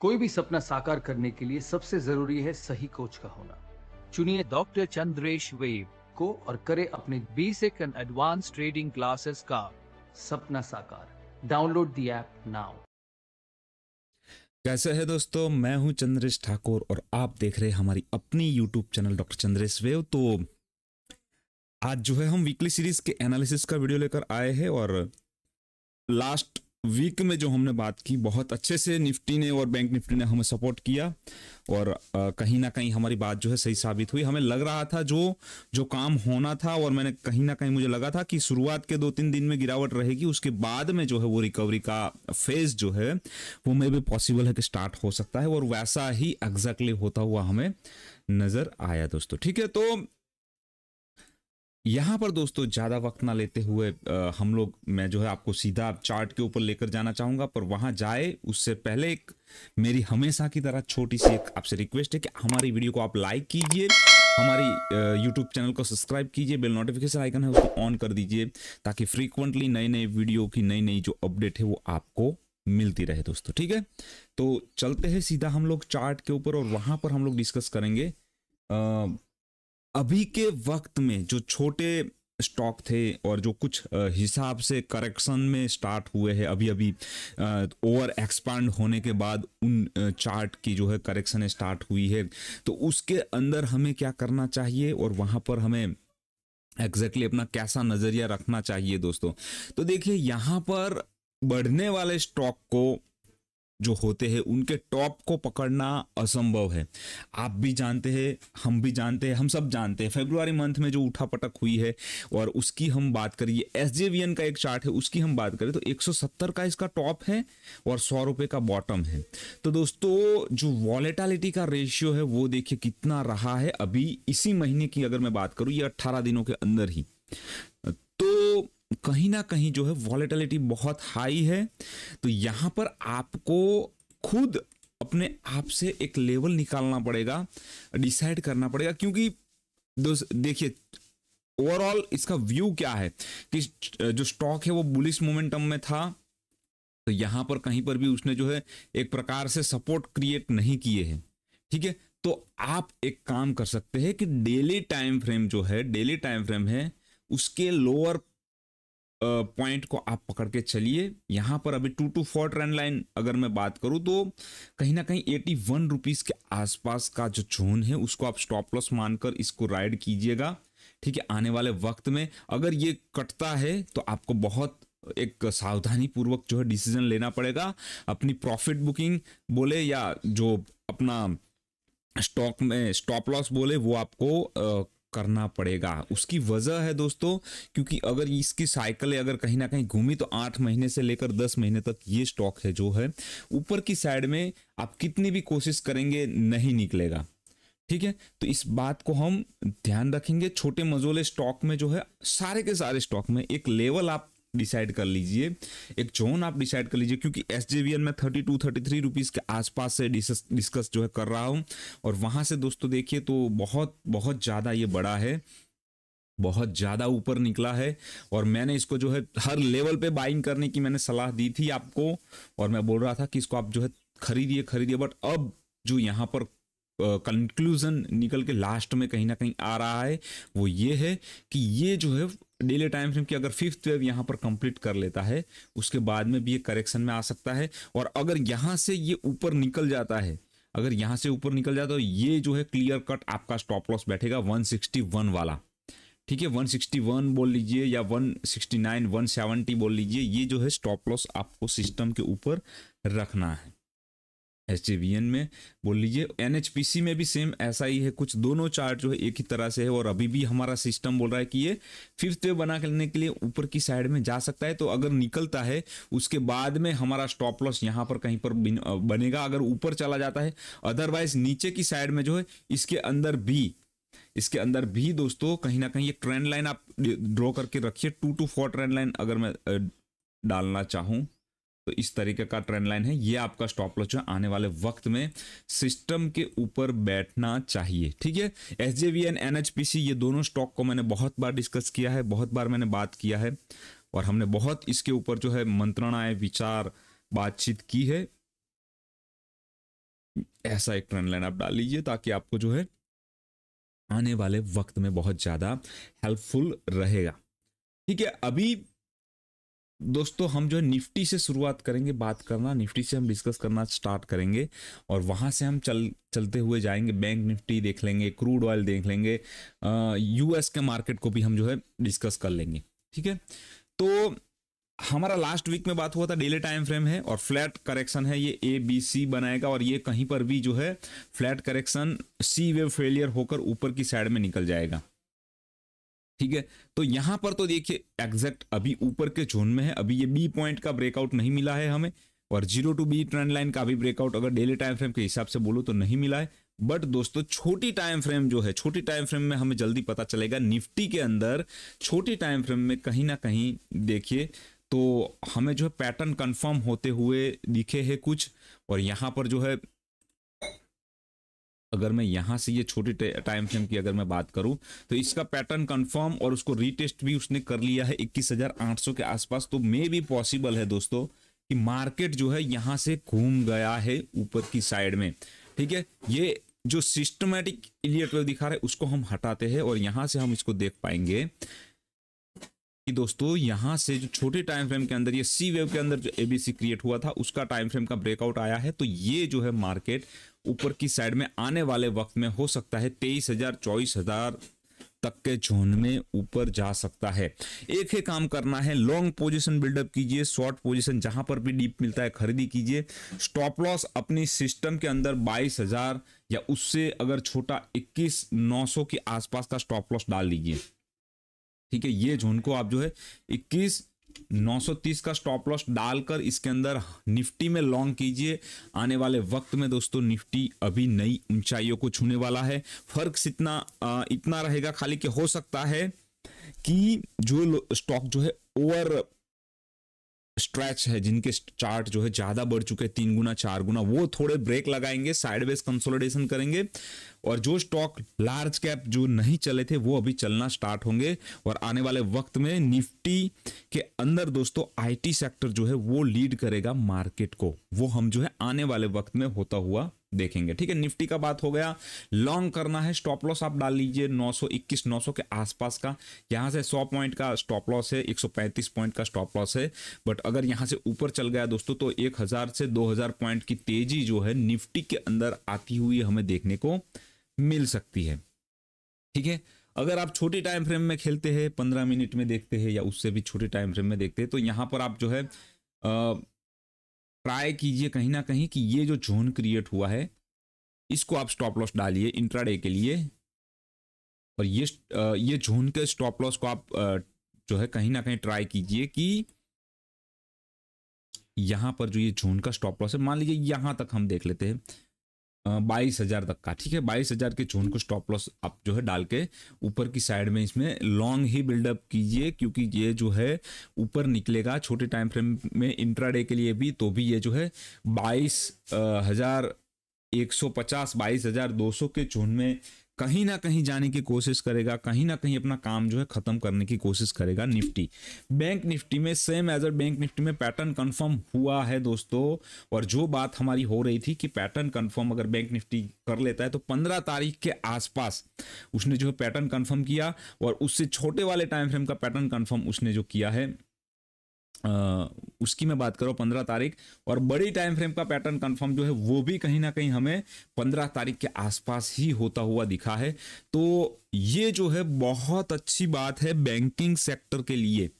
कोई भी सपना साकार करने के लिए सबसे जरूरी है सही कोच का होना चुनिए डॉक्टर चंद्रेश वेव को और करे अपने B second advance trading classes का सपना साकार डाउनलोड दी ऐप नाउ कैसे है दोस्तों मैं हूं चंद्रेश ठाकुर और आप देख रहे हैं हमारी अपनी YouTube channel doctor Chandresh wave तो आज जो है हम वीकली सीरीज के एनालिसिस का वीडियो लेकर आए हैं और लास्ट वीक में जो हमने बात की बहुत अच्छे से निफ्टी ने और बैंक निफ्टी ने हमें सपोर्ट किया और कहीं ना कहीं हमारी बात जो है सही साबित हुई हमें लग रहा था जो जो काम होना था और मैंने कहीं ना कहीं मुझे लगा था कि शुरुआत के दो तीन दिन में गिरावट रहेगी उसके बाद में जो है वो रिकवरी का फेज जो है वो मे भी पॉसिबल है कि स्टार्ट हो सकता है और वैसा ही एग्जैक्टली होता हुआ हमें नजर आया दोस्तों ठीक है तो यहाँ पर दोस्तों ज़्यादा वक्त ना लेते हुए आ, हम लोग मैं जो है आपको सीधा चार्ट के ऊपर लेकर जाना चाहूँगा पर वहाँ जाए उससे पहले एक मेरी हमेशा की तरह छोटी सी एक आपसे रिक्वेस्ट है कि हमारी वीडियो को आप लाइक कीजिए हमारी यूट्यूब चैनल को सब्सक्राइब कीजिए बेल नोटिफिकेशन आइकन है उसको ऑन कर दीजिए ताकि फ्रीक्वेंटली नई नए वीडियो की नई नई जो अपडेट है वो आपको मिलती रहे दोस्तों ठीक है तो चलते हैं सीधा हम लोग चार्ट के ऊपर और वहाँ पर हम लोग डिस्कस करेंगे आ, अभी के वक्त में जो छोटे स्टॉक थे और जो कुछ हिसाब से करेक्शन में स्टार्ट हुए हैं अभी अभी ओवर एक्सपांड होने के बाद उन चार्ट की जो है करेक्शन स्टार्ट हुई है तो उसके अंदर हमें क्या करना चाहिए और वहाँ पर हमें एग्जैक्टली exactly अपना कैसा नज़रिया रखना चाहिए दोस्तों तो देखिए यहाँ पर बढ़ने वाले स्टॉक को जो होते हैं उनके टॉप को पकड़ना असंभव है आप भी जानते हैं हम भी जानते हैं हम सब जानते हैं फेब्रुआरी मंथ में जो उठा पटक हुई है और उसकी हम बात करिए एस जे वी एन का एक चार्ट है उसकी हम बात करें तो 170 का इसका टॉप है और सौ रुपये का बॉटम है तो दोस्तों जो वॉलेटालिटी का रेशियो है वो देखिए कितना रहा है अभी इसी महीने की अगर मैं बात करूँ ये अट्ठारह दिनों के अंदर ही कहीं ना कहीं जो है वॉलेटिलिटी बहुत हाई है तो यहाँ पर आपको खुद अपने आप से एक लेवल निकालना पड़ेगा डिसाइड करना पड़ेगा क्योंकि देखिए ओवरऑल इसका व्यू क्या है कि जो स्टॉक है वो बुलिस मोमेंटम में था तो यहां पर कहीं पर भी उसने जो है एक प्रकार से सपोर्ट क्रिएट नहीं किए हैं ठीक है तो आप एक काम कर सकते हैं कि डेली टाइम फ्रेम जो है डेली टाइम फ्रेम है उसके लोअर पॉइंट को आप पकड़ के चलिए यहाँ पर अभी two two four trend line अगर मैं बात करूँ तो कहीं ना कहीं एटी वन रुपीज़ के आसपास का जो जोन है उसको आप स्टॉप लॉस मानकर इसको राइड कीजिएगा ठीक है आने वाले वक्त में अगर ये कटता है तो आपको बहुत एक सावधानी पूर्वक जो है डिसीजन लेना पड़ेगा अपनी प्रॉफिट बुकिंग बोले या जो अपना स्टॉक में स्टॉप लॉस बोले वो आपको करना पड़ेगा उसकी वजह है दोस्तों क्योंकि अगर इसकी साइकिल अगर कहीं ना कहीं घूमी तो आठ महीने से लेकर दस महीने तक ये स्टॉक है जो है ऊपर की साइड में आप कितनी भी कोशिश करेंगे नहीं निकलेगा ठीक है तो इस बात को हम ध्यान रखेंगे छोटे मजोले स्टॉक में जो है सारे के सारे स्टॉक में एक लेवल आप डिसाइड कर लीजिए एक जोन आप डिसाइड कर लीजिए क्योंकि एस जे वी एन में thirty two thirty three rupees के आसपास से डिस्कस जो है कर रहा हूँ और वहाँ से दोस्तों देखिए तो बहुत बहुत ज़्यादा ये बड़ा है बहुत ज़्यादा ऊपर निकला है और मैंने इसको जो है हर लेवल पे बाइंग करने की मैंने सलाह दी थी आपको और मैं बोल रहा था कि इसको आप जो है खरीदिए खरीदिए बट अब जो यहाँ पर कंक्लूजन निकल के लास्ट में कहीं ना कहीं आ रहा है वो ये है कि ये जो है डेली टाइम फ्रेम की अगर फिफ्थ वेव यहाँ पर कंप्लीट कर लेता है उसके बाद में भी ये करेक्शन में आ सकता है और अगर यहाँ से ये ऊपर निकल जाता है अगर यहाँ से ऊपर निकल जाता है तो ये जो है क्लियर कट आपका स्टॉप लॉस बैठेगा 161 वाला ठीक है 161 बोल लीजिए या 169 170 बोल लीजिए ये जो है स्टॉप लॉस आपको सिस्टम के ऊपर रखना है एच में बोल लीजिए एन में भी सेम ऐसा ही है कुछ दोनों चार्ट जो है एक ही तरह से है और अभी भी हमारा सिस्टम बोल रहा है कि ये फिफ्थ वे बना करने के लिए ऊपर की साइड में जा सकता है तो अगर निकलता है उसके बाद में हमारा स्टॉप लॉस यहाँ पर कहीं पर बनेगा अगर ऊपर चला जाता है अदरवाइज नीचे की साइड में जो है इसके अंदर भी इसके अंदर भी दोस्तों कहीं ना कहीं एक ट्रेंड लाइन आप ड्रॉ करके रखिए two two four trend line अगर मैं डालना चाहूँ तो इस तरीके का ट्रेंड लाइन है ये आपका स्टॉप लॉस जो आने वाले वक्त में सिस्टम के ऊपर बैठना चाहिए ठीक है S J V N N H P C ये दोनों स्टॉक को मैंने बहुत बार डिस्कस किया है बहुत बार मैंने बात किया है और हमने बहुत इसके ऊपर जो है मंत्रणाएं विचार बातचीत की है ऐसा एक ट्रेंड लाइन आप डाल लीजिए ताकि आपको जो है आने वाले वक्त में बहुत ज़्यादा हेल्पफुल रहेगा ठीक है अभी दोस्तों हम जो है निफ्टी से शुरुआत करेंगे बात करना निफ्टी से हम डिस्कस करना स्टार्ट करेंगे और वहाँ से हम चल चलते हुए जाएंगे बैंक निफ्टी देख लेंगे क्रूड ऑयल देख लेंगे यूएस के मार्केट को भी हम जो है डिस्कस कर लेंगे ठीक है तो हमारा लास्ट वीक में बात हुआ था डेली टाइम फ्रेम है और फ्लैट करेक्शन है ये ए बी सी बनाएगा और ये कहीं पर भी जो है flat correction C wave failure होकर ऊपर की साइड में निकल जाएगा ठीक है तो यहां पर तो देखिए एग्जैक्ट अभी ऊपर के जोन में है अभी ये बी पॉइंट का ब्रेकआउट नहीं मिला है हमें और zero two B trend line का भी ब्रेकआउट अगर डेली टाइम फ्रेम के हिसाब से बोलो तो नहीं मिला है बट दोस्तों छोटी टाइम फ्रेम जो है छोटी टाइम फ्रेम में हमें जल्दी पता चलेगा निफ्टी के अंदर छोटी टाइम फ्रेम में कहीं ना कहीं देखिए तो हमें जो है पैटर्न कंफर्म होते हुए दिखे हैं कुछ और यहाँ पर जो है अगर मैं यहाँ से ये छोटी टाइम फ्रेम की अगर मैं बात करूँ तो इसका पैटर्न कंफर्म और उसको रीटेस्ट भी उसने कर लिया है 21,800 के आसपास तो मे भी पॉसिबल है दोस्तों कि मार्केट जो है यहाँ से घूम गया है ऊपर की साइड में ठीक है ये जो सिस्टमेटिक इलियट वेव दिखा रहे उसको हम हटाते हैं और यहाँ से हम इसको देख पाएंगे कि दोस्तों यहाँ से जो छोटे टाइम फ्रेम के अंदर ये सी वेव के अंदर जो एबीसी क्रिएट हुआ था उसका टाइम फ्रेम का ब्रेकआउट आया है तो ये जो है मार्केट ऊपर की साइड में आने वाले वक्त में हो सकता है तेईस हजार चौबीस हजार तक के जोन में ऊपर जा सकता है एक ही काम करना है लॉन्ग पोजीशन बिल्डअप कीजिए शॉर्ट पोजीशन जहां पर भी डीप मिलता है खरीदी कीजिए स्टॉप लॉस अपनी सिस्टम के अंदर बाईस हजार या उससे अगर छोटा इक्कीस नौ सौ के आसपास का स्टॉप लॉस डाल लीजिए ठीक है ये जोन को आप जो है इक्कीस 930 का स्टॉप लॉस डालकर इसके अंदर निफ्टी में लॉन्ग कीजिए आने वाले वक्त में दोस्तों निफ्टी अभी नई ऊंचाइयों को छूने वाला है फर्क इतना इतना रहेगा खाली कि हो सकता है कि जो स्टॉक जो है ओवर स्ट्रेच है जिनके चार्ट जो है ज्यादा बढ़ चुके हैं तीन गुना चार गुना वो थोड़े ब्रेक लगाएंगे साइडवेज कंसोलिडेशन करेंगे और जो स्टॉक लार्ज कैप जो नहीं चले थे वो अभी चलना स्टार्ट होंगे और आने वाले वक्त में निफ्टी के अंदर दोस्तों आईटी सेक्टर जो है वो लीड करेगा मार्केट को वो हम जो है आने वाले वक्त में होता हुआ देखेंगे ठीक है निफ्टी का बात हो गया लॉन्ग करना है स्टॉप लॉस आप डाल लीजिए 921 900 के आसपास का यहां से 100 पॉइंट का स्टॉप लॉस है 135 पॉइंट का स्टॉप लॉस है बट अगर यहां से ऊपर चल गया दोस्तों तो 1000 से 2000 पॉइंट की तेजी जो है निफ्टी के अंदर आती हुई हमें देखने को मिल सकती है ठीक है अगर आप छोटे टाइम फ्रेम में खेलते हैं पंद्रह मिनट में देखते हैं या उससे भी छोटे टाइम फ्रेम में देखते हैं तो यहां पर आप जो है आ, ट्राई कीजिए कहीं ना कहीं कि ये जो जोन क्रिएट हुआ है इसको आप स्टॉप लॉस डालिए इंट्राडे के लिए और ये ये जोन के स्टॉप लॉस को आप जो है कहीं ना कहीं ट्राई कीजिए कि यहां पर जो ये जोन का स्टॉप लॉस है मान लीजिए यहां तक हम देख लेते हैं बाईस हज़ार तक का ठीक है बाईस हज़ार के जोन को स्टॉप लॉस आप जो है डाल के ऊपर की साइड में इसमें लॉन्ग ही बिल्डअप कीजिए क्योंकि ये जो है ऊपर निकलेगा छोटे टाइम फ्रेम में इंट्राडे के लिए भी तो भी ये जो है बाईस हज़ार एक सौ पचास बाईस हज़ार दो सौ के जोन में कहीं ना कहीं जाने की कोशिश करेगा कहीं ना कहीं अपना काम जो है खत्म करने की कोशिश करेगा निफ्टी बैंक निफ्टी में same as a bank Nifty में पैटर्न कंफर्म हुआ है दोस्तों और जो बात हमारी हो रही थी कि पैटर्न कंफर्म अगर बैंक निफ्टी कर लेता है तो 15 तारीख के आसपास उसने जो है पैटर्न कन्फर्म किया और उससे छोटे वाले टाइम फ्रेम का पैटर्न कन्फर्म उसने जो किया है उसकी मैं बात करूँ पंद्रह तारीख और बड़ी टाइम फ्रेम का पैटर्न कंफर्म जो है वो भी कहीं ना कहीं हमें पंद्रह तारीख के आसपास ही होता हुआ दिखा है तो ये जो है बहुत अच्छी बात है बैंकिंग सेक्टर के लिए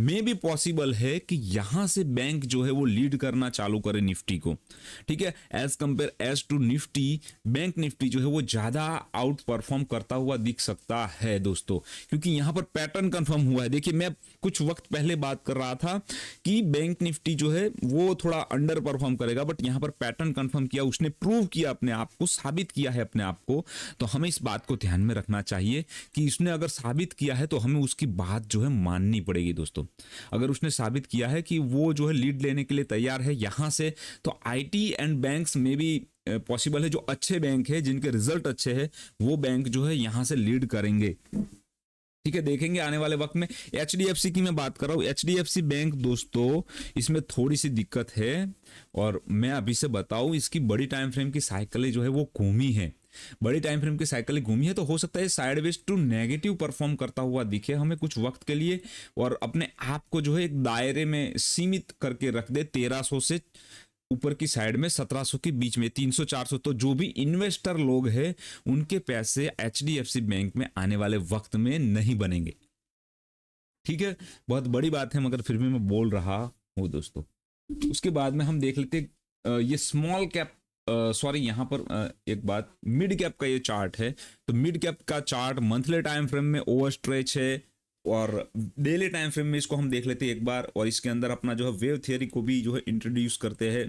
मे भी पॉसिबल है कि यहां से बैंक जो है वो लीड करना चालू करे निफ्टी को ठीक है as compare as to Nifty bank Nifty जो है वो ज्यादा आउट परफॉर्म करता हुआ दिख सकता है दोस्तों क्योंकि यहां पर पैटर्न कंफर्म हुआ है देखिए मैं कुछ वक्त पहले बात कर रहा था कि बैंक निफ्टी जो है वो थोड़ा अंडर परफॉर्म करेगा बट यहां पर पैटर्न कंफर्म किया उसने प्रूव किया अपने आप को साबित किया है अपने आप को तो हमें इस बात को ध्यान में रखना चाहिए कि इसने अगर साबित किया है तो हमें उसकी बात जो है माननी पड़ेगी दोस्तों अगर उसने साबित किया है कि वो जो है लीड लेने के लिए तैयार है यहाँ से तो आईटी एंड बैंक्स में भी पॉसिबल है जो अच्छे बैंक है जिनके रिजल्ट अच्छे हैं वो बैंक जो है यहाँ से लीड करेंगे ठीक है देखेंगे आने वाले वक्त में एच की मैं बात कर रहा हूँ एच बैंक दोस्तों इसमें थोड़ी सी दिक्कत है और मैं अभी से बताऊँ इसकी बड़ी टाइम फ्रेम की साइकिलें जो है वो घूमी है बड़ी टाइम फ्रेम की साइकिल घूमी है तो हो सकता है साइडवेज टू नेगेटिव परफॉर्म करता हुआ दिखे हमें कुछ वक्त के लिए और अपने आप को जो है एक दायरे में सीमित करके रख दे 1300 से ऊपर की साइड में 1700 के बीच में 300 400 तो जो भी इन्वेस्टर लोग हैं उनके पैसे एच बैंक में आने वाले वक्त में नहीं बनेंगे ठीक है बहुत बड़ी बात है मगर फिर भी मैं बोल रहा हूँ दोस्तों उसके बाद में हम देख लेते ये स्मॉल कैप सॉरी यहाँ पर एक बात मिड कैप का ये चार्ट है तो मिड कैप का चार्ट मंथली टाइम फ्रेम में ओवर स्ट्रेच है और डेली टाइम फ्रेम में इसको हम देख लेते हैं एक बार और इसके अंदर अपना जो है वेव थियोरी को भी जो है इंट्रोड्यूस करते हैं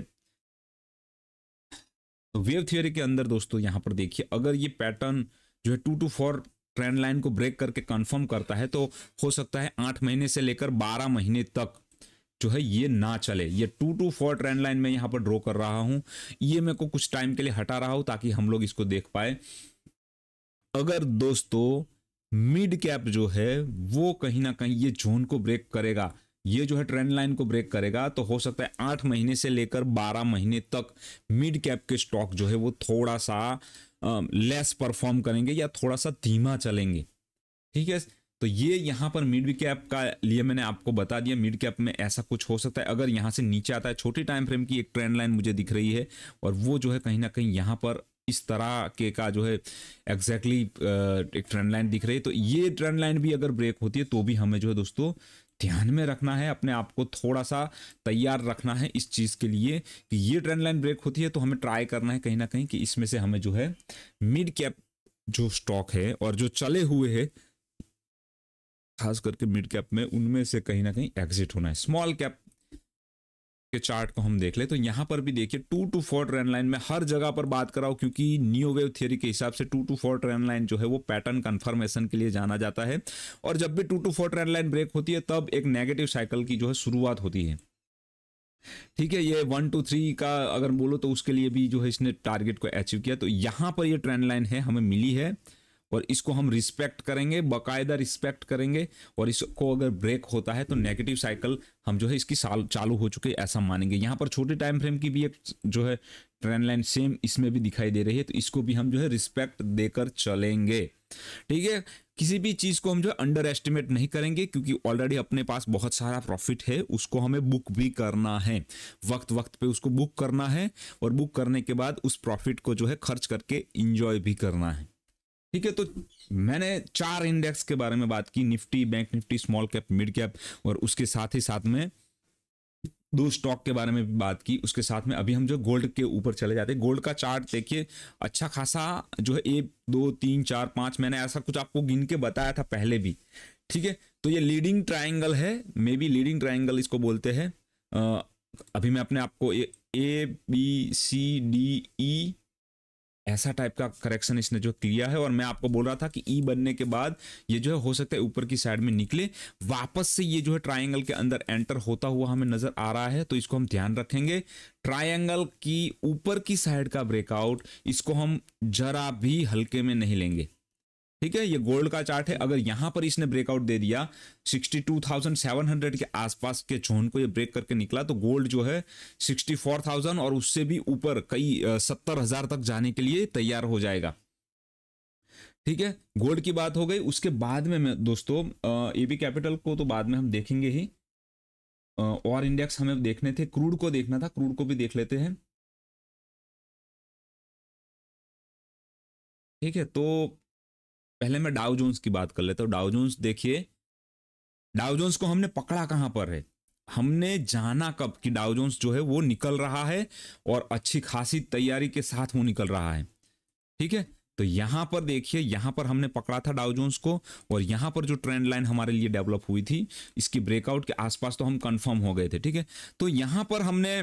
तो वेव थियोरी के अंदर दोस्तों यहाँ पर देखिए अगर ये पैटर्न जो है two two four trend line को ब्रेक करके कंफर्म करता है तो हो सकता है आठ महीने से लेकर बारह महीने तक जो है ये ना चले ये two two four trend line में यहाँ पर ड्रॉ कर रहा हूँ ये मेरे को कुछ टाइम के लिए हटा रहा हूँ ताकि हम लोग इसको देख पाए अगर दोस्तों मिड कैप जो है वो कहीं ना कहीं ये जोन को ब्रेक करेगा ये जो है ट्रेंड लाइन को ब्रेक करेगा तो हो सकता है आठ महीने से लेकर बारह महीने तक मिड कैप के स्टॉक जो है वो थोड़ा सा लेस परफॉर्म करेंगे या थोड़ा सा धीमा चलेंगे ठीक है तो ये यहाँ पर मिड कैप का लिए मैंने आपको बता दिया मिड कैप में ऐसा कुछ हो सकता है अगर यहाँ से नीचे आता है छोटी टाइम फ्रेम की एक ट्रेंड लाइन मुझे दिख रही है और वो जो है कहीं ना कहीं यहाँ पर इस तरह के का जो है एग्जैक्टली exactly एक ट्रेंड लाइन दिख रही है तो ये ट्रेंड लाइन भी अगर ब्रेक होती है तो भी हमें जो है दोस्तों ध्यान में रखना है अपने आप को थोड़ा सा तैयार रखना है इस चीज़ के लिए कि ये ट्रेंड लाइन ब्रेक होती है तो हमें ट्राई करना है कहीं ना कहीं कि इसमें से हमें जो है मिड कैप जो स्टॉक है और जो चले हुए है खास करके मिड कैप में उनमें से कहीं ना कहीं एग्जिट होना है स्मॉल कैप के चार्ट को हम देख ले तो यहां पर भी देखिए two two four trend line में हर जगह पर बात कराओ क्योंकि न्यू वेव थियरी के हिसाब से two two four trend line जो है वो पैटर्न कंफर्मेशन के लिए जाना जाता है और जब भी two two four trend line break होती है तब एक नेगेटिव साइकिल की जो है शुरुआत होती है ठीक है ये वन टू थ्री का अगर बोलो तो उसके लिए भी जो है इसने टारगेट को अचीव किया तो यहां पर ये ट्रेंड लाइन है हमें मिली है और इसको हम रिस्पेक्ट करेंगे बाकायदा रिस्पेक्ट करेंगे और इसको अगर ब्रेक होता है तो नेगेटिव साइकिल हम जो है इसकी साल चालू हो चुके ऐसा मानेंगे यहाँ पर छोटे टाइम फ्रेम की भी एक जो है ट्रेंड लाइन सेम इसमें भी दिखाई दे रही है तो इसको भी हम जो है रिस्पेक्ट देकर चलेंगे ठीक है किसी भी चीज़ को हम जो है अंडर एस्टिमेट नहीं करेंगे क्योंकि ऑलरेडी अपने पास बहुत सारा प्रॉफिट है उसको हमें बुक भी करना है वक्त वक्त पे उसको बुक करना है और बुक करने के बाद उस प्रॉफिट को जो है खर्च करके इंजॉय भी करना है ठीक है तो मैंने चार इंडेक्स के बारे में बात की Nifty bank Nifty small cap mid cap और उसके साथ ही साथ में दो स्टॉक के बारे में भी बात की उसके साथ में अभी हम जो गोल्ड के ऊपर चले जाते हैं गोल्ड का चार्ट देखिए अच्छा खासा जो है एक दो तीन चार पाँच मैंने ऐसा कुछ आपको गिन के बताया था पहले भी ठीक है तो ये लीडिंग ट्राइंगल है मे बी लीडिंग ट्राइंगल इसको बोलते हैं अभी मैं अपने आपको A B C D E ऐसा टाइप का करेक्शन इसने जो किया है और मैं आपको बोल रहा था कि ई e बनने के बाद ये जो है हो सकता है ऊपर की साइड में निकले वापस से ये जो है ट्राइंगल के अंदर एंटर होता हुआ हमें नजर आ रहा है तो इसको हम ध्यान रखेंगे ट्राइंगल की ऊपर की साइड का ब्रेकआउट इसको हम जरा भी हल्के में नहीं लेंगे ठीक है ये गोल्ड का चार्ट है अगर यहां पर इसने ब्रेकआउट दे दिया 62,700 के आसपास के जोन को ये ब्रेक करके निकला तो गोल्ड जो है 64,000 और उससे भी ऊपर कई सत्तर हजार तक जाने के लिए तैयार हो जाएगा ठीक है गोल्ड की बात हो गई उसके बाद में मैं दोस्तों एबी कैपिटल को तो बाद में हम देखेंगे ही और इंडेक्स हमें देखने थे क्रूड को देखना था क्रूड को भी देख लेते हैं ठीक है तो पहले मैं डाउ जोन्स की बात कर लेता हूँ डाउ जोन्स देखिए डाउ जोन्स को हमने पकड़ा कहाँ पर है हमने जाना कब कि डाउ जोन्स जो है वो निकल रहा है और अच्छी खासी तैयारी के साथ वो निकल रहा है ठीक है तो यहां पर देखिए यहां पर हमने पकड़ा था डाउ जोन्स को और यहां पर जो ट्रेंड लाइन हमारे लिए डेवलप हुई थी इसकी ब्रेकआउट के आसपास तो हम कंफर्म हो गए थे ठीक है तो यहां पर हमने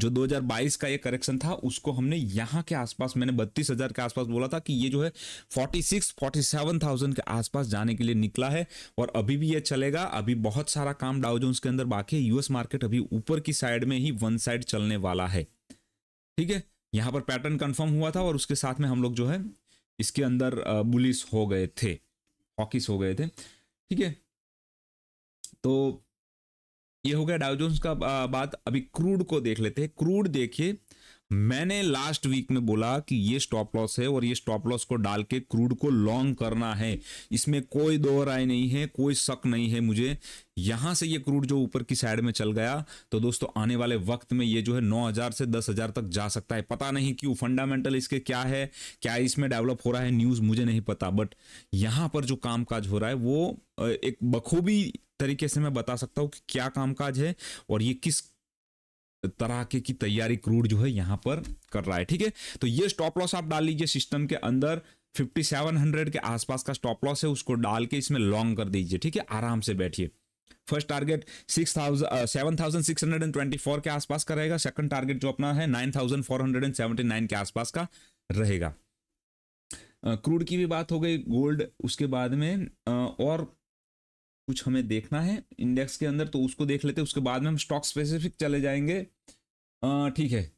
जो 2022 का ये करेक्शन था उसको हमने यहाँ के आसपास मैंने बत्तीस हजार के आसपास बोला था कि ये जो है 46 47,000 के आसपास जाने के लिए निकला है और अभी भी ये चलेगा अभी बहुत सारा काम डाउजोन्स के अंदर बाकी है यूएस मार्केट अभी ऊपर की साइड में ही वन साइड चलने वाला है ठीक है यहाँ पर पैटर्न कन्फर्म हुआ था और उसके साथ में हम लोग जो है इसके अंदर बुलिस हो गए थे हॉकिस हो गए थे ठीक है तो ये हो गया डाउजोन्स का बात अभी क्रूड को देख लेते हैं क्रूड देखिए मैंने लास्ट वीक में बोला कि ये स्टॉप लॉस है और ये स्टॉप लॉस को डाल के क्रूड को लॉन्ग करना है इसमें कोई दो राय नहीं है कोई शक नहीं है मुझे यहां से ये क्रूड जो ऊपर की साइड में चल गया तो दोस्तों आने वाले वक्त में ये जो है 9000 से 10000 तक जा सकता है पता नहीं क्यों फंडामेंटल इसके क्या है क्या इसमें डेवलप हो रहा है न्यूज़ मुझे नहीं पता बट यहाँ पर जो कामकाज हो रहा है वो एक बखूबी तरीके से मैं बता सकता हूँ कि क्या कामकाज है और ये किस तरह के की तैयारी क्रूड जो है यहाँ पर कर रहा है ठीक है तो ये स्टॉप लॉस आप डाल लीजिए सिस्टम के अंदर 5700 के आसपास का स्टॉप लॉस है उसको डाल के इसमें लॉन्ग कर दीजिए ठीक है आराम से बैठिए first target six thousand seven thousand six hundred and twenty four के आसपास का रहेगा सेकंड टारगेट जो अपना है nine thousand four hundred and seventy nine के आसपास का रहेगा क्रूड की भी बात हो गई गोल्ड उसके बाद में और कुछ हमें देखना है इंडेक्स के अंदर तो उसको देख लेते हैं उसके बाद में हम स्टॉक स्पेसिफिक चले जाएंगे ठीक है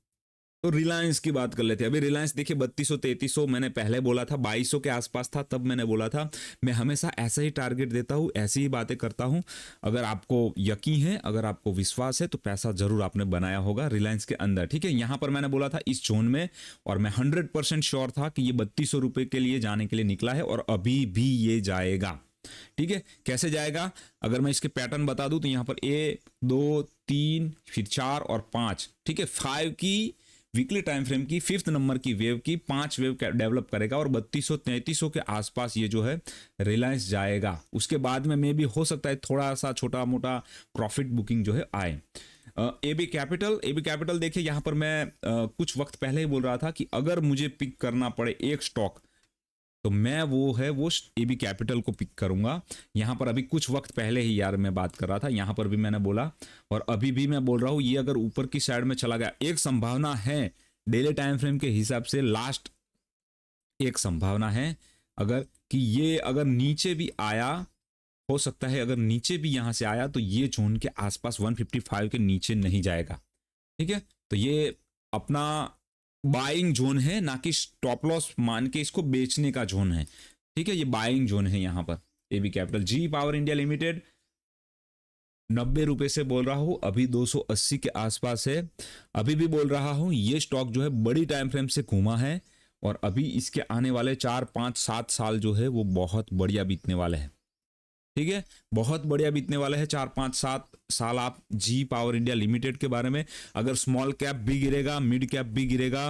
तो रिलायंस की बात कर लेते हैं अभी रिलायंस देखिए बत्तीस सौ तैतीस सौ मैंने पहले बोला था बाईस सौ के आसपास था तब मैंने बोला था मैं हमेशा ऐसा ही टारगेट देता हूँ ऐसी ही बातें करता हूँ अगर आपको यकीन है अगर आपको विश्वास है तो पैसा जरूर आपने बनाया होगा रिलायंस के अंदर ठीक है यहाँ पर मैंने बोला था इस जोन में और मैं हंड्रेड श्योर था कि ये बत्तीस के लिए जाने के लिए निकला है और अभी भी ये जाएगा ठीक है कैसे जाएगा अगर मैं इसके पैटर्न बता दूं तो यहां पर ए दो तीन फिर चार और पांच ठीक है फाइव की वीकली टाइम फ्रेम की फिफ्थ नंबर की वेव की पांच वेव डेवलप करेगा और बत्तीस सौ तैंतीस सौ के आसपास ये जो है रिलायंस जाएगा उसके बाद में मे भी हो सकता है थोड़ा सा छोटा मोटा प्रॉफिट बुकिंग जो है आए A B capital A B capital देखिए यहाँ पर मैं uh, कुछ वक्त पहले ही बोल रहा था कि अगर मुझे पिक करना पड़े एक स्टॉक तो मैं वो है वो ए बी कैपिटल को पिक करूंगा यहाँ पर अभी कुछ वक्त पहले ही यार मैं बात कर रहा था यहाँ पर भी मैंने बोला और अभी भी मैं बोल रहा हूँ ये अगर ऊपर की साइड में चला गया एक संभावना है डेली टाइम फ्रेम के हिसाब से लास्ट एक संभावना है अगर कि ये अगर नीचे भी आया हो सकता है अगर नीचे भी यहाँ से आया तो ये जोन के आसपास 155 के नीचे नहीं जाएगा ठीक है तो ये अपना बाइंग जोन है ना कि स्टॉप लॉस मान के इसको बेचने का जोन है ठीक है ये बाइंग जोन है यहां पर AB capital G power India limited नब्बे रुपए से बोल रहा हूं अभी 280 के आसपास है अभी भी बोल रहा हूं ये स्टॉक जो है बड़ी टाइम फ्रेम से घूमा है और अभी इसके आने वाले चार पांच सात साल जो है वो बहुत बढ़िया बीतने वाले हैं ठीक है बहुत बढ़िया बीतने वाला है चार पांच सात साल आप जी पावर इंडिया लिमिटेड के बारे में अगर स्मॉल कैप भी गिरेगा मिड कैप भी गिरेगा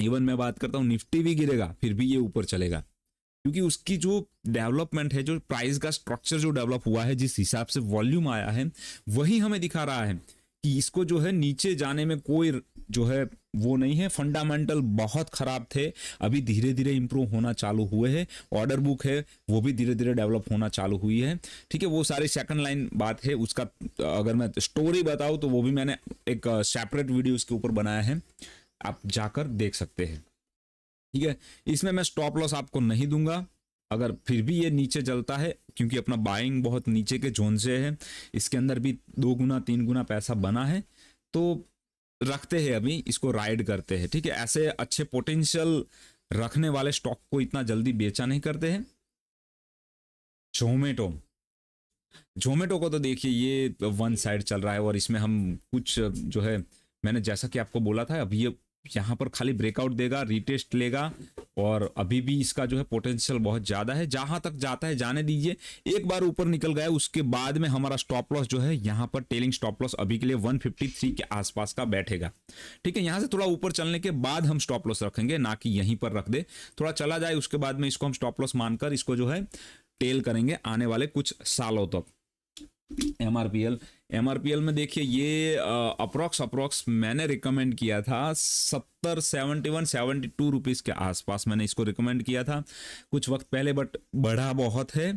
इवन मैं बात करता हूँ निफ्टी भी गिरेगा फिर भी ये ऊपर चलेगा क्योंकि उसकी जो डेवलपमेंट है जो प्राइस का स्ट्रक्चर जो डेवलप हुआ है जिस हिसाब से वॉल्यूम आया है वही हमें दिखा रहा है कि इसको जो है नीचे जाने में कोई जो है वो नहीं है फंडामेंटल बहुत खराब थे अभी धीरे धीरे इंप्रूव होना चालू हुए हैं ऑर्डर बुक है वो भी धीरे धीरे डेवलप होना चालू हुई है ठीक है वो सारी सेकंड लाइन बात है उसका अगर मैं स्टोरी बताऊँ तो वो भी मैंने एक सेपरेट वीडियो उसके ऊपर बनाया है आप जाकर देख सकते हैं ठीक है इसमें मैं स्टॉप लॉस आपको नहीं दूंगा अगर फिर भी ये नीचे जलता है क्योंकि अपना बाइंग बहुत नीचे के जोन से है इसके अंदर भी दो गुना तीन गुना पैसा बना है तो रखते हैं अभी इसको राइड करते हैं ठीक है ऐसे अच्छे पोटेंशियल रखने वाले स्टॉक को इतना जल्दी बेचा नहीं करते हैं जोमेटो जोमेटो को तो देखिए ये वन साइड चल रहा है और इसमें हम कुछ जो है मैंने जैसा कि आपको बोला था अभी ये यहाँ पर खाली ब्रेकआउट देगा रीटेस्ट लेगा और अभी भी इसका जो है पोटेंशियल बहुत ज़्यादा है जहाँ तक जाता है जाने दीजिए एक बार ऊपर निकल गया उसके बाद में हमारा स्टॉप लॉस जो है यहाँ पर टेलिंग स्टॉप लॉस अभी के लिए 153 के आसपास का बैठेगा ठीक है यहाँ से थोड़ा ऊपर चलने के बाद हम स्टॉप लॉस रखेंगे ना कि यहीं पर रख दे थोड़ा चला जाए उसके बाद में इसको हम स्टॉप लॉस मानकर इसको जो है टेल करेंगे आने वाले कुछ सालों तक तो। M R P L M R P L में देखिए ये अप्रॉक्स अप्रॉक्स मैंने रिकमेंड किया था सत्तर seventy one seventy two rupees के आसपास मैंने इसको रिकमेंड किया था कुछ वक्त पहले बट बढ़ा बहुत है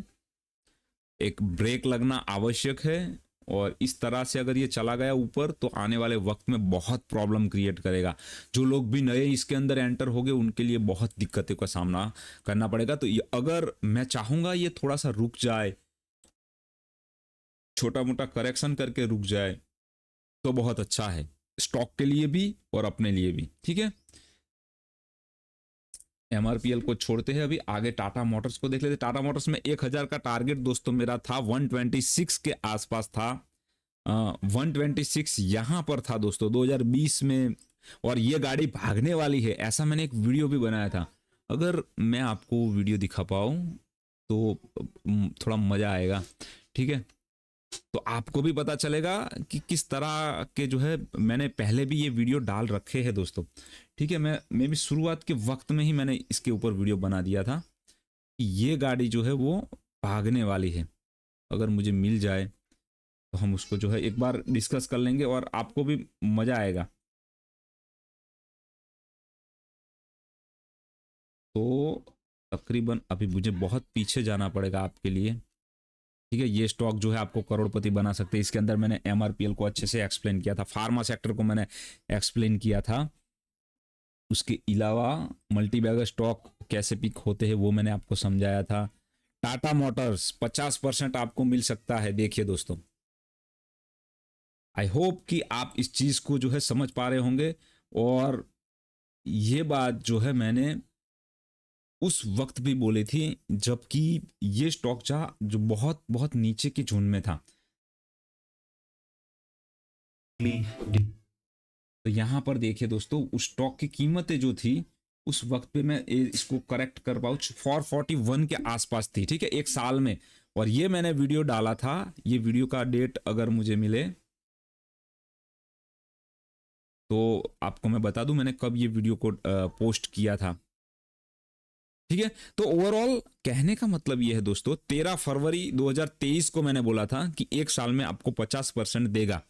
एक ब्रेक लगना आवश्यक है और इस तरह से अगर ये चला गया ऊपर तो आने वाले वक्त में बहुत प्रॉब्लम क्रिएट करेगा जो लोग भी नए इसके अंदर एंटर हो गए उनके लिए बहुत दिक्कतों का सामना करना पड़ेगा तो अगर मैं चाहूँगा ये थोड़ा सा रुक जाए छोटा मोटा करेक्शन करके रुक जाए तो बहुत अच्छा है स्टॉक के लिए भी और अपने लिए भी ठीक है एमआरपीएल को छोड़ते हैं अभी आगे टाटा मोटर्स को देख लेते टाटा मोटर्स में एक हजार का टारगेट दोस्तों मेरा था 126 के आसपास था वन ट्वेंटी सिक्स यहां पर था दोस्तों 2020 में और ये गाड़ी भागने वाली है ऐसा मैंने एक वीडियो भी बनाया था अगर मैं आपको वीडियो दिखा पाऊँ तो थोड़ा मज़ा आएगा ठीक है तो आपको भी पता चलेगा कि किस तरह के जो है मैंने पहले भी ये वीडियो डाल रखे हैं दोस्तों ठीक है मैं मे भी शुरुआत के वक्त में ही मैंने इसके ऊपर वीडियो बना दिया था कि ये गाड़ी जो है वो भागने वाली है अगर मुझे मिल जाए तो हम उसको जो है एक बार डिस्कस कर लेंगे और आपको भी मज़ा आएगा तो तकरीबन अभी मुझे बहुत पीछे जाना पड़ेगा आपके लिए ठीक है ये स्टॉक जो है आपको करोड़पति बना सकते हैं इसके अंदर मैंने एम को अच्छे से एक्सप्लेन किया था फार्मा सेक्टर को मैंने एक्सप्लेन किया था उसके अलावा मल्टीबैगर स्टॉक कैसे पिक होते हैं वो मैंने आपको समझाया था टाटा मोटर्स 50 परसेंट आपको मिल सकता है देखिए दोस्तों आई होप कि आप इस चीज़ को जो है समझ पा रहे होंगे और ये बात जो है मैंने उस वक्त भी बोले थे जबकि ये स्टॉक जहाँ जो बहुत बहुत नीचे के झुंड में था तो यहां पर देखिए दोस्तों उस स्टॉक की कीमतें जो थी उस वक्त पे मैं इसको करेक्ट कर पाऊ फोर फोर्टी वन के आसपास थी ठीक है एक साल में और ये मैंने वीडियो डाला था ये वीडियो का डेट अगर मुझे मिले तो आपको मैं बता दूं मैंने कब ये वीडियो को पोस्ट किया था ठीक है तो ओवरऑल कहने का मतलब यह है दोस्तों तेरह फरवरी 2023 को मैंने बोला था कि एक साल में आपको 50 परसेंट देगा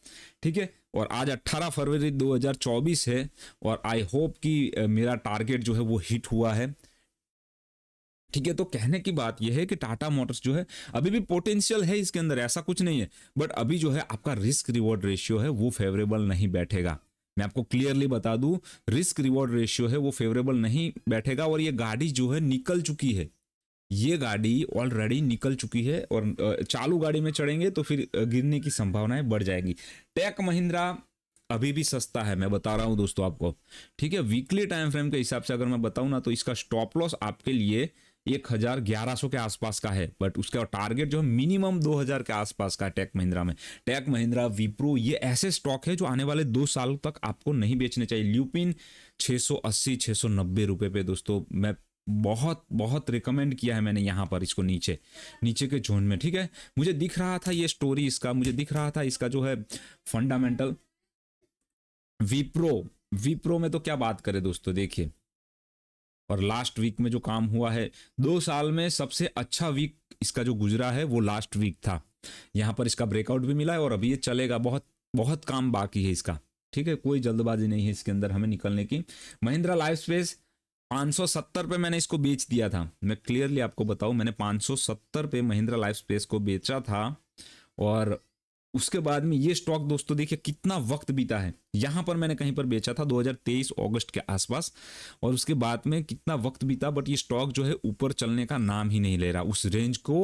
ठीक है और आज 18 फरवरी 2024 है और आई होप कि मेरा टारगेट जो है वो हिट हुआ है ठीक है तो कहने की बात यह है कि टाटा मोटर्स जो है अभी भी पोटेंशियल है इसके अंदर ऐसा कुछ नहीं है बट अभी जो है आपका रिस्क रिवॉर्ड रेशियो है वो फेवरेबल नहीं बैठेगा मैं आपको क्लियरली बता दूं रिस्क रिवॉर्ड रेशियो है वो फेवरेबल नहीं बैठेगा और ये गाड़ी जो है निकल चुकी है ये गाड़ी ऑलरेडी निकल चुकी है और चालू गाड़ी में चढ़ेंगे तो फिर गिरने की संभावनाएं बढ़ जाएंगी टेक महिंद्रा अभी भी सस्ता है मैं बता रहा हूं दोस्तों आपको ठीक है वीकली टाइम फ्रेम के हिसाब से अगर मैं बताऊं ना तो इसका स्टॉप लॉस आपके लिए एक हज़ार ग्यारह सौ के आसपास का है बट उसका टारगेट जो है मिनिमम दो हज़ार के आसपास का टेक महिंद्रा में टेक महिंद्रा विप्रो ये ऐसे स्टॉक है जो आने वाले दो साल तक आपको नहीं बेचने चाहिए ल्यूपिन सौ नब्बे रुपए पे दोस्तों मैं बहुत बहुत रिकमेंड किया है मैंने यहाँ पर इसको नीचे नीचे के जोन में ठीक है मुझे दिख रहा था ये स्टोरी इसका मुझे दिख रहा था इसका जो है फंडामेंटल विप्रो विप्रो में तो क्या बात करें दोस्तों देखिए और लास्ट वीक में जो काम हुआ है दो साल में सबसे अच्छा वीक इसका जो गुजरा है वो लास्ट वीक था यहाँ पर इसका ब्रेकआउट भी मिला है और अभी ये चलेगा बहुत बहुत काम बाकी है इसका ठीक है कोई जल्दबाजी नहीं है इसके अंदर हमें निकलने की महिंद्रा लाइफ स्पेस पाँच सौ मैंने इसको बेच दिया था मैं क्लियरली आपको बताऊँ मैंने पाँच सौ महिंद्रा लाइफ स्पेस को बेचा था और उसके बाद में ये स्टॉक दोस्तों देखिए कितना वक्त बीता है यहां पर मैंने कहीं पर बेचा था 2023 अगस्त के आसपास और उसके बाद में कितना वक्त बीता बट ये स्टॉक जो है ऊपर चलने का नाम ही नहीं ले रहा उस रेंज को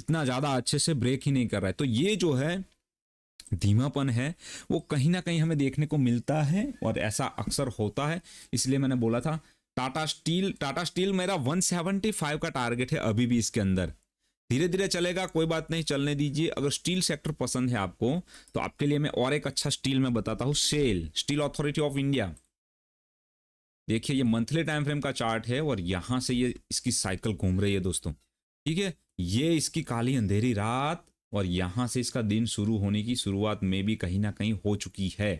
इतना ज़्यादा अच्छे से ब्रेक ही नहीं कर रहा है तो ये जो है धीमापन है वो कहीं ना कहीं हमें देखने को मिलता है और ऐसा अक्सर होता है इसलिए मैंने बोला था टाटा स्टील टाटा स्टील मेरा 175 का टारगेट है अभी भी इसके अंदर धीरे धीरे चलेगा कोई बात नहीं चलने दीजिए अगर स्टील सेक्टर पसंद है आपको तो आपके लिए मैं और एक अच्छा स्टील में बताता हूँ SAIL steel authority of India देखिए ये मंथली टाइम फ्रेम का चार्ट है और यहाँ से ये इसकी साइकिल घूम रही है दोस्तों ठीक है ये इसकी काली अंधेरी रात और यहाँ से इसका दिन शुरू होने की शुरुआत में भी कहीं ना कहीं हो चुकी है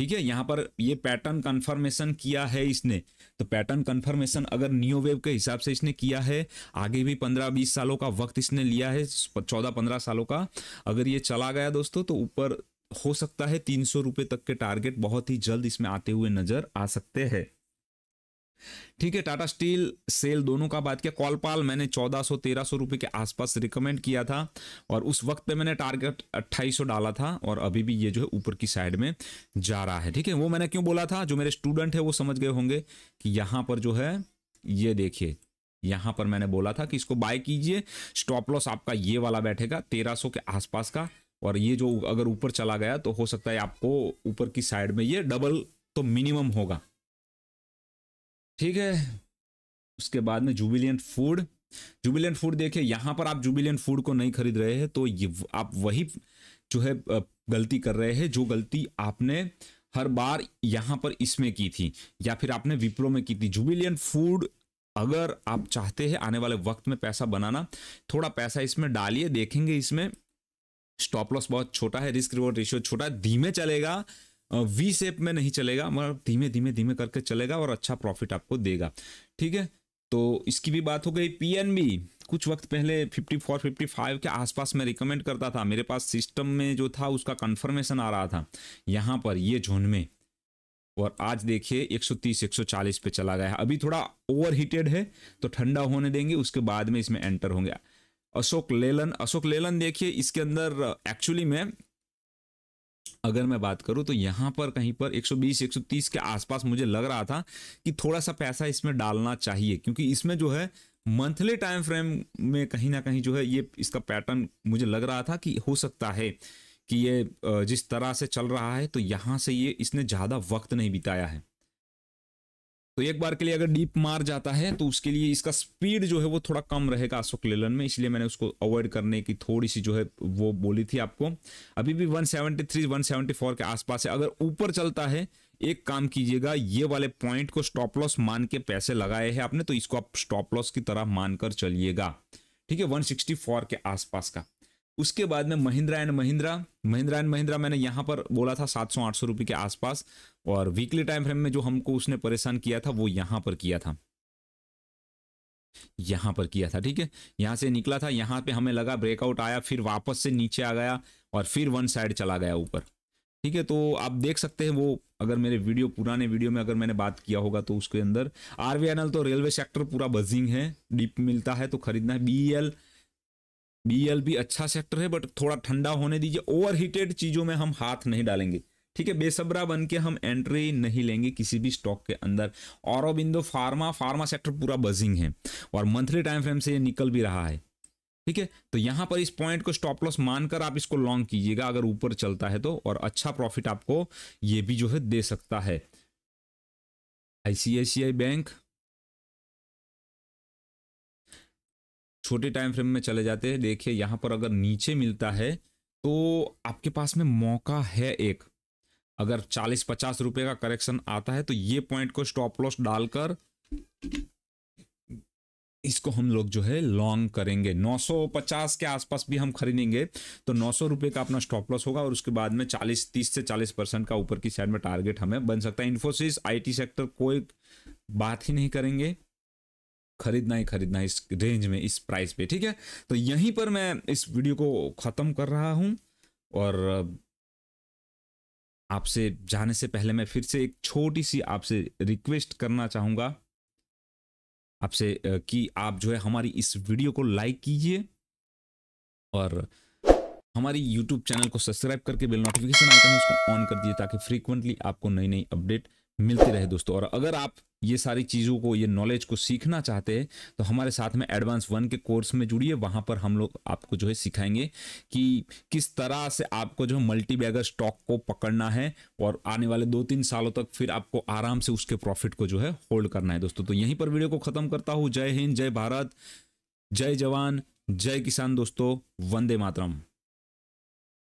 ठीक है यहाँ पर ये पैटर्न कंफर्मेशन किया है इसने तो पैटर्न कंफर्मेशन अगर न्यू वेव के हिसाब से इसने किया है आगे भी पंद्रह बीस सालों का वक्त इसने लिया है चौदह पंद्रह सालों का अगर ये चला गया दोस्तों तो ऊपर हो सकता है तीन सौ रुपये तक के टारगेट बहुत ही जल्द इसमें आते हुए नजर आ सकते हैं ठीक है टाटा स्टील सेल दोनों का बात किया कॉलपाल मैंने 1400 1300 रुपए के आसपास रिकमेंड किया था और उस वक्त पे मैंने टारगेट 2800 डाला था और अभी भी ये जो है ऊपर की साइड में जा रहा है ठीक है वो मैंने क्यों बोला था जो मेरे स्टूडेंट है वो समझ गए होंगे कि यहाँ पर जो है ये देखिए यहां पर मैंने बोला था कि इसको बाय कीजिए स्टॉप लॉस आपका ये वाला बैठेगा तेरह के आसपास का और ये जो अगर ऊपर चला गया तो हो सकता है आपको ऊपर की साइड में ये डबल तो मिनिमम होगा ठीक है उसके बाद में जुबिलियंट फूड जुबिलियंट फूड देखिए यहाँ पर आप जुबिलियंट फूड को नहीं खरीद रहे हैं तो ये आप वही जो है गलती कर रहे हैं जो गलती आपने हर बार यहां पर इसमें की थी या फिर आपने विप्रो में की थी जुबिलियन फूड अगर आप चाहते हैं आने वाले वक्त में पैसा बनाना थोड़ा पैसा इसमें डालिए देखेंगे इसमें स्टॉप लॉस बहुत छोटा है रिस्क रिवॉर्ड रेशियो छोटा है धीमे चलेगा वी सेप में नहीं चलेगा मगर धीमे धीमे धीमे करके चलेगा और अच्छा प्रॉफिट आपको देगा ठीक है तो इसकी भी बात हो गई पीएनबी कुछ वक्त पहले 54 55 के आसपास मैं रिकमेंड करता था मेरे पास सिस्टम में जो था उसका कंफर्मेशन आ रहा था यहाँ पर ये जोन में और आज देखिए 130 140 पे चला गया अभी थोड़ा ओवरहीटेड है तो ठंडा होने देंगे उसके बाद में इसमें एंटर होंगे अशोक लेलन अशोक लेलन देखिए इसके अंदर एक्चुअली में अगर मैं बात करूं तो यहाँ पर कहीं पर 120 130 के आसपास मुझे लग रहा था कि थोड़ा सा पैसा इसमें डालना चाहिए क्योंकि इसमें जो है मंथली टाइम फ्रेम में कहीं ना कहीं जो है ये इसका पैटर्न मुझे लग रहा था कि हो सकता है कि ये जिस तरह से चल रहा है तो यहाँ से ये इसने ज़्यादा वक्त नहीं बिताया है तो एक बार के लिए अगर डीप मार जाता है तो उसके लिए इसका स्पीड जो है वो थोड़ा कम रहेगा अशोक लेलन में इसलिए मैंने उसको अवॉइड करने की थोड़ी सी जो है वो बोली थी आपको अभी भी 173 174 के आसपास है अगर ऊपर चलता है एक काम कीजिएगा ये वाले पॉइंट को स्टॉप लॉस मान के पैसे लगाए हैं आपने तो इसको आप स्टॉप लॉस की तरह मानकर चलिएगा ठीक है वन के आसपास का उसके बाद में महिंद्रा एंड महिंद्रा महिंद्रा एंड महिंद्रा मैंने यहाँ पर बोला था सात सौ आठ सौ रुपए के आसपास और वीकली टाइम फ्रेम में जो हमको उसने परेशान किया था वो यहां पर किया था यहां पर किया था ठीक है यहां से निकला था यहां पे हमें लगा ब्रेकआउट आया फिर वापस से नीचे आ गया और फिर वन साइड चला गया ऊपर ठीक है तो आप देख सकते हैं वो अगर मेरे वीडियो पुराने वीडियो में अगर मैंने बात किया होगा तो उसके अंदर आर तो रेलवे सेक्टर पूरा बजिंग है डिप मिलता है तो खरीदना है बी बीएल बी एल भी अच्छा सेक्टर है बट थोड़ा ठंडा होने दीजिए ओवरहीटेड चीज़ों में हम हाथ नहीं डालेंगे ठीक है बेसब्रा बन के हम एंट्री नहीं लेंगे किसी भी स्टॉक के अंदर और फार्मा फार्मा सेक्टर पूरा बजिंग है और मंथली टाइम फ्रेम से ये निकल भी रहा है ठीक है तो यहां पर इस पॉइंट को स्टॉप लॉस मानकर आप इसको लॉन्ग कीजिएगा अगर ऊपर चलता है तो और अच्छा प्रॉफिट आपको ये भी जो है दे सकता है आईसीआईसीआई बैंक छोटे टाइम फ्रेम में चले जाते हैं देखिए यहां पर अगर नीचे मिलता है तो आपके पास में मौका है एक अगर 40-50 रुपए का करेक्शन आता है तो ये पॉइंट को स्टॉप लॉस डालकर इसको हम लोग जो है लॉन्ग करेंगे 950 के आसपास भी हम खरीदेंगे तो नौ सौ रुपये का अपना स्टॉप लॉस होगा और उसके बाद में 40 30 से 40 परसेंट का ऊपर की साइड में टारगेट हमें बन सकता है इन्फोसिस आईटी सेक्टर कोई बात ही नहीं करेंगे खरीदना ही खरीदना इस रेंज में इस प्राइस पे ठीक है तो यहीं पर मैं इस वीडियो को ख़त्म कर रहा हूँ और आपसे जाने से पहले मैं फिर से एक छोटी सी आपसे रिक्वेस्ट करना चाहूँगा आपसे कि आप जो है हमारी इस वीडियो को लाइक कीजिए और हमारी YouTube चैनल को सब्सक्राइब करके बेल नोटिफिकेशन आइकन उसको ऑन कर दिए ताकि फ्रीक्वेंटली आपको नई नई अपडेट मिलती रहे दोस्तों और अगर आप ये सारी चीज़ों को ये नॉलेज को सीखना चाहते हैं तो हमारे साथ में एडवांस वन के कोर्स में जुड़िए वहाँ पर हम लोग आपको जो है सिखाएंगे कि किस तरह से आपको जो है मल्टी बैगर स्टॉक को पकड़ना है और आने वाले दो तीन सालों तक फिर आपको आराम से उसके प्रॉफिट को जो है होल्ड करना है दोस्तों तो यहीं पर वीडियो को ख़त्म करता हूँ जय हिंद जय भारत जय जवान जय किसान दोस्तों वंदे मातरम